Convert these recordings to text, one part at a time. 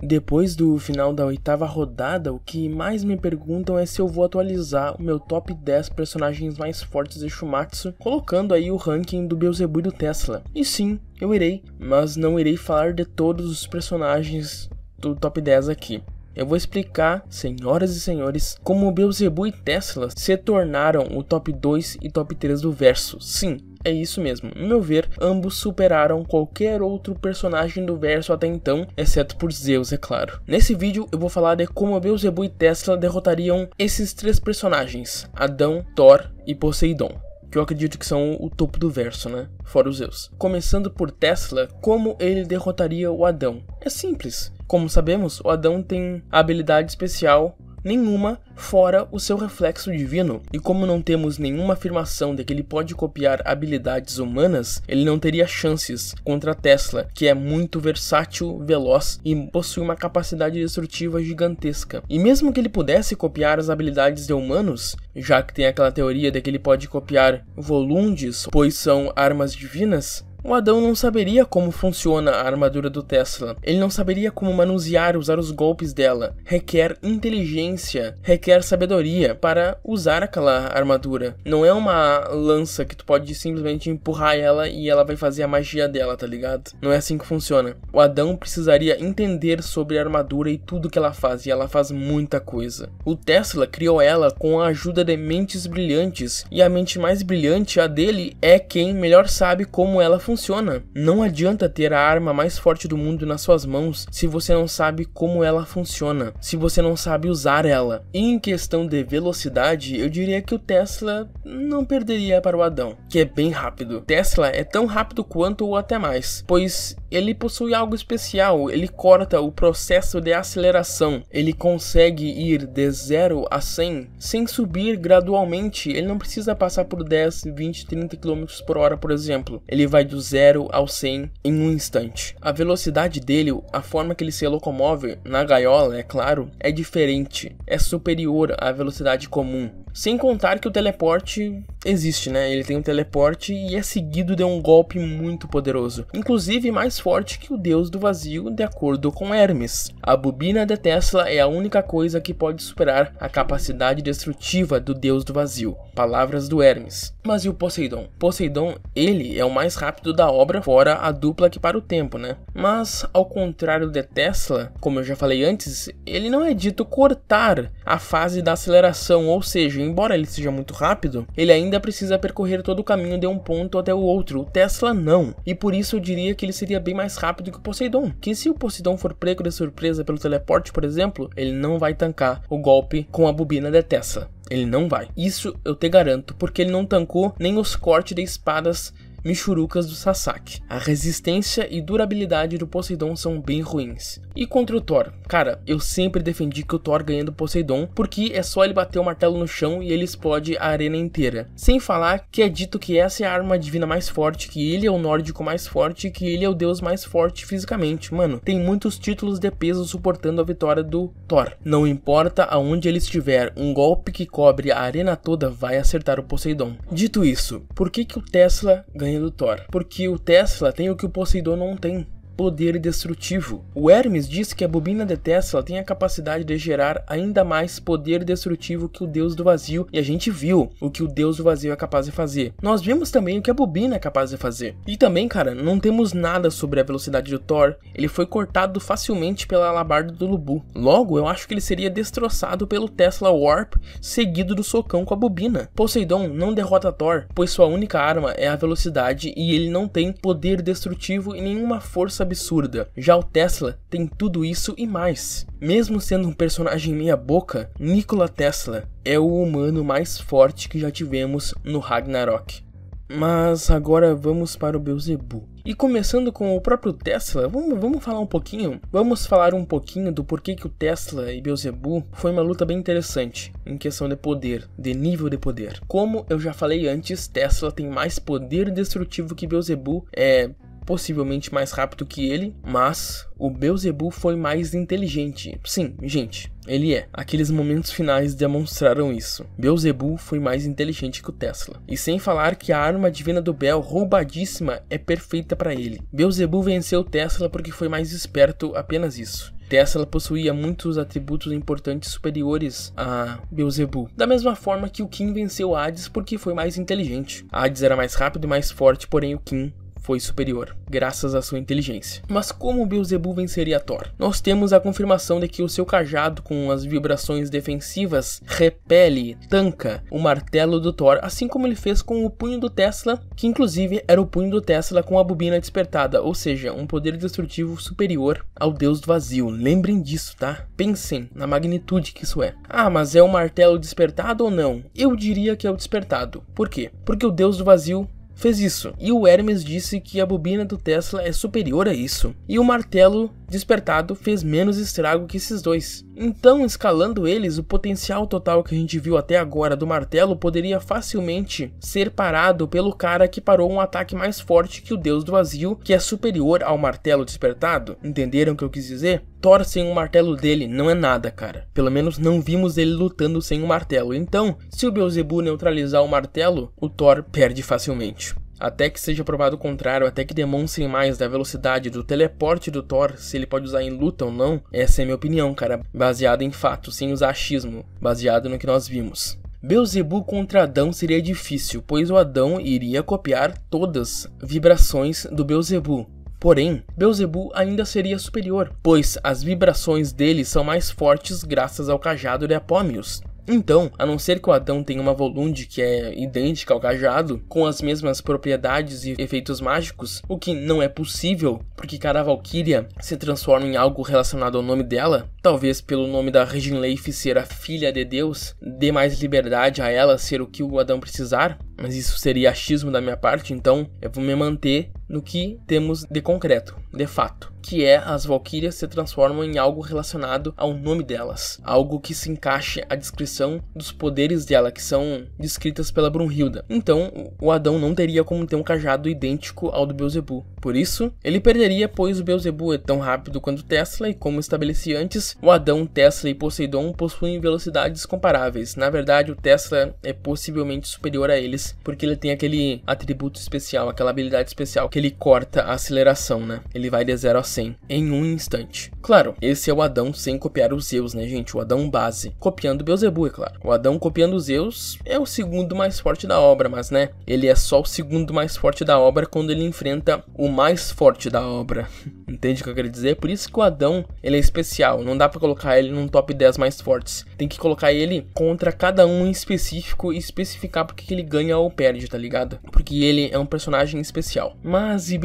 Depois do final da oitava rodada, o que mais me perguntam é se eu vou atualizar o meu top 10 personagens mais fortes de Shumatsu, colocando aí o ranking do Beelzebub e do Tesla. E sim, eu irei, mas não irei falar de todos os personagens do top 10 aqui. Eu vou explicar, senhoras e senhores, como Beelzebub e Tesla se tornaram o top 2 e top 3 do verso. Sim, é isso mesmo. No meu ver, ambos superaram qualquer outro personagem do verso até então, exceto por Zeus, é claro. Nesse vídeo eu vou falar de como Beelzebub e Tesla derrotariam esses três personagens, Adão, Thor e Poseidon que eu acredito que são o topo do verso, né? Fora os Zeus. Começando por Tesla, como ele derrotaria o Adão? É simples. Como sabemos, o Adão tem habilidade especial nenhuma fora o seu reflexo divino. E como não temos nenhuma afirmação de que ele pode copiar habilidades humanas, ele não teria chances contra Tesla, que é muito versátil, veloz e possui uma capacidade destrutiva gigantesca. E mesmo que ele pudesse copiar as habilidades de humanos, já que tem aquela teoria de que ele pode copiar volundes, pois são armas divinas, o Adão não saberia como funciona a armadura do Tesla. Ele não saberia como manusear e usar os golpes dela. Requer inteligência, requer sabedoria para usar aquela armadura. Não é uma lança que tu pode simplesmente empurrar ela e ela vai fazer a magia dela, tá ligado? Não é assim que funciona. O Adão precisaria entender sobre a armadura e tudo que ela faz, e ela faz muita coisa. O Tesla criou ela com a ajuda de mentes brilhantes, e a mente mais brilhante, a dele, é quem melhor sabe como ela funciona funciona. Não adianta ter a arma mais forte do mundo nas suas mãos se você não sabe como ela funciona, se você não sabe usar ela. E em questão de velocidade, eu diria que o Tesla não perderia para o Adão, que é bem rápido. Tesla é tão rápido quanto ou até mais, pois ele possui algo especial, ele corta o processo de aceleração, ele consegue ir de 0 a 100 sem subir gradualmente, ele não precisa passar por 10, 20, 30 km por hora, por exemplo. Ele vai do 0 ao 100 em um instante. A velocidade dele, a forma que ele se locomove na gaiola, é claro, é diferente, é superior à velocidade comum. Sem contar que o teleporte existe, né? Ele tem um teleporte e é seguido de um golpe muito poderoso, inclusive mais forte que o Deus do Vazio, de acordo com Hermes. A bobina de Tesla é a única coisa que pode superar a capacidade destrutiva do Deus do Vazio. Palavras do Hermes. Mas e o Poseidon? Poseidon, ele é o mais rápido da obra, fora a dupla que para o tempo, né? Mas, ao contrário de Tesla, como eu já falei antes, ele não é dito cortar a fase da aceleração, ou seja, embora ele seja muito rápido, ele ainda ainda precisa percorrer todo o caminho de um ponto até o outro. O Tesla não. E por isso eu diria que ele seria bem mais rápido que o Poseidon. Que se o Poseidon for preco de surpresa pelo teleporte, por exemplo, ele não vai tancar o golpe com a bobina de Tesla. Ele não vai. Isso eu te garanto, porque ele não tancou nem os cortes de espadas Michurucas do Sasaki. A resistência e durabilidade do Poseidon são bem ruins. E contra o Thor? Cara, eu sempre defendi que o Thor ganha do Poseidon, porque é só ele bater o martelo no chão e ele explode a arena inteira. Sem falar que é dito que essa é a arma divina mais forte, que ele é o nórdico mais forte, que ele é o deus mais forte fisicamente. Mano, tem muitos títulos de peso suportando a vitória do Thor. Não importa aonde ele estiver, um golpe que cobre a arena toda vai acertar o Poseidon. Dito isso, por que, que o Tesla ganha do Thor, porque o Tesla tem o que o Poseidon não tem, poder destrutivo. O Hermes diz que a bobina de Tesla tem a capacidade de gerar ainda mais poder destrutivo que o deus do vazio, e a gente viu o que o deus do vazio é capaz de fazer. Nós vimos também o que a bobina é capaz de fazer. E também, cara, não temos nada sobre a velocidade do Thor, ele foi cortado facilmente pela alabarda do Lubu. Logo, eu acho que ele seria destroçado pelo Tesla Warp, seguido do socão com a bobina. Poseidon não derrota Thor, pois sua única arma é a velocidade e ele não tem poder destrutivo e nenhuma força absurda. Já o Tesla tem tudo isso e mais. Mesmo sendo um personagem meia boca, Nikola Tesla é o humano mais forte que já tivemos no Ragnarok. Mas agora vamos para o Beelzebub. E começando com o próprio Tesla, vamos, vamos falar um pouquinho, vamos falar um pouquinho do porquê que o Tesla e Beelzebub foi uma luta bem interessante em questão de poder, de nível de poder. Como eu já falei antes, Tesla tem mais poder destrutivo que Beelzebub, é possivelmente mais rápido que ele, mas o Beelzebu foi mais inteligente. Sim, gente, ele é. Aqueles momentos finais demonstraram isso. Beelzebu foi mais inteligente que o Tesla. E sem falar que a arma divina do Bel, roubadíssima, é perfeita para ele. Beelzebu venceu Tesla porque foi mais esperto, apenas isso. Tesla possuía muitos atributos importantes superiores a Beelzebub. Da mesma forma que o Kim venceu Hades porque foi mais inteligente. Hades era mais rápido e mais forte, porém o Kim foi superior, graças à sua inteligência. Mas como Beelzebub venceria Thor? Nós temos a confirmação de que o seu cajado com as vibrações defensivas repele, tanca o martelo do Thor, assim como ele fez com o punho do Tesla, que inclusive era o punho do Tesla com a bobina despertada, ou seja, um poder destrutivo superior ao deus do vazio. Lembrem disso, tá? Pensem na magnitude que isso é. Ah, mas é o martelo despertado ou não? Eu diria que é o despertado. Por quê? Porque o deus do vazio fez isso, e o Hermes disse que a bobina do Tesla é superior a isso, e o martelo Despertado fez menos estrago que esses dois. Então, escalando eles, o potencial total que a gente viu até agora do martelo poderia facilmente ser parado pelo cara que parou um ataque mais forte que o Deus do Vazio, que é superior ao martelo despertado. Entenderam o que eu quis dizer? Thor sem o martelo dele, não é nada, cara. Pelo menos não vimos ele lutando sem o martelo. Então, se o Beelzebub neutralizar o martelo, o Thor perde facilmente. Até que seja provado o contrário, até que demonstrem mais da velocidade do teleporte do Thor, se ele pode usar em luta ou não, essa é minha opinião, cara, baseado em fatos, sem usar achismo, baseado no que nós vimos. Beuzebu contra Adão seria difícil, pois o Adão iria copiar todas vibrações do Beuzebu. Porém, Beuzebu ainda seria superior, pois as vibrações dele são mais fortes graças ao cajado de Apómios, então, a não ser que o Adão tenha uma Volunde que é idêntica ao cajado, com as mesmas propriedades e efeitos mágicos, o que não é possível, porque cada Valkyria se transforma em algo relacionado ao nome dela, talvez pelo nome da Reginleif Leif ser a filha de Deus, dê mais liberdade a ela ser o que o Adão precisar, mas isso seria achismo da minha parte, então eu vou me manter no que temos de concreto, de fato, que é as valquírias se transformam em algo relacionado ao nome delas, algo que se encaixe à descrição dos poderes dela que são descritas pela Brunhilda. Então, o Adão não teria como ter um cajado idêntico ao do Beelzebub. Por isso, ele perderia, pois o Beelzebub é tão rápido quanto Tesla e como estabeleci antes, o Adão, Tesla e Poseidon possuem velocidades comparáveis. Na verdade, o Tesla é possivelmente superior a eles porque ele tem aquele atributo especial, aquela habilidade especial que que ele corta a aceleração, né? Ele vai de 0 a 100 em um instante. Claro, esse é o Adão sem copiar os Zeus, né, gente? O Adão base. Copiando Beelzebub, é claro. O Adão copiando os Zeus é o segundo mais forte da obra, mas, né? Ele é só o segundo mais forte da obra quando ele enfrenta o mais forte da obra. Entende o que eu quero dizer? É por isso que o Adão, ele é especial. Não dá para colocar ele num top 10 mais fortes. Tem que colocar ele contra cada um em específico e especificar porque ele ganha ou perde, tá ligado? Porque ele é um personagem especial. Mas e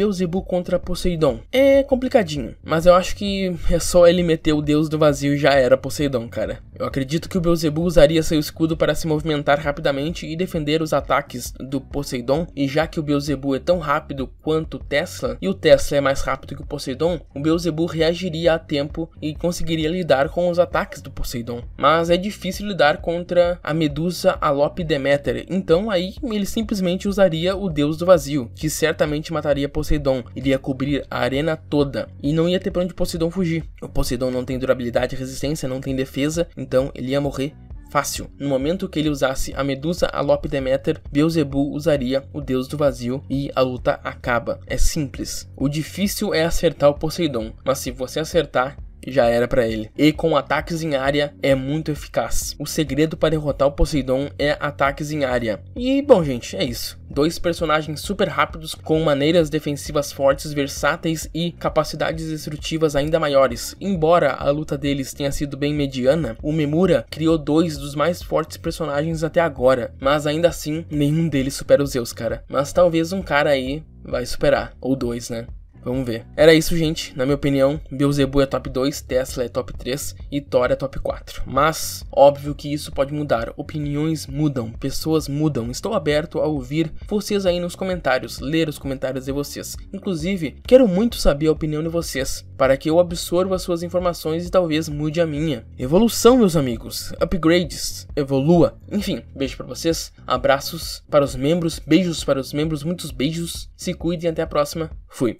contra Poseidon? É complicadinho, mas eu acho que é só ele meter o deus do vazio já era Poseidon, cara. Eu acredito que o Beelzebu usaria seu escudo para se movimentar rapidamente e defender os ataques do Poseidon, e já que o Beelzebu é tão rápido quanto o Tesla, e o Tesla é mais rápido que o Poseidon, o Beelzebu reagiria a tempo e conseguiria lidar com os ataques do Poseidon. Mas é difícil lidar contra a Medusa Alope Demeter, então aí ele simplesmente usaria o Deus do Vazio, que certamente mataria Poseidon, iria cobrir a arena toda, e não ia ter para onde Poseidon fugir. O Poseidon não tem durabilidade e resistência, não tem defesa, então ele ia morrer fácil. No momento que ele usasse a Medusa Alope Demeter, Beelzebul usaria o deus do vazio e a luta acaba. É simples. O difícil é acertar o Poseidon, mas se você acertar, já era para ele. E com ataques em área é muito eficaz. O segredo para derrotar o Poseidon é ataques em área. E bom, gente, é isso. Dois personagens super rápidos com maneiras defensivas fortes, versáteis e capacidades destrutivas ainda maiores. Embora a luta deles tenha sido bem mediana, o Memura criou dois dos mais fortes personagens até agora, mas ainda assim nenhum deles supera os Zeus, cara. Mas talvez um cara aí vai superar, ou dois, né? Vamos ver. Era isso, gente. Na minha opinião, Beelzebub é top 2, Tesla é top 3 e Thor é top 4. Mas, óbvio que isso pode mudar. Opiniões mudam, pessoas mudam. Estou aberto a ouvir vocês aí nos comentários, ler os comentários de vocês. Inclusive, quero muito saber a opinião de vocês, para que eu absorva suas informações e talvez mude a minha. Evolução, meus amigos. Upgrades. Evolua. Enfim, beijo para vocês. Abraços para os membros. Beijos para os membros. Muitos beijos. Se cuidem. Até a próxima. Fui.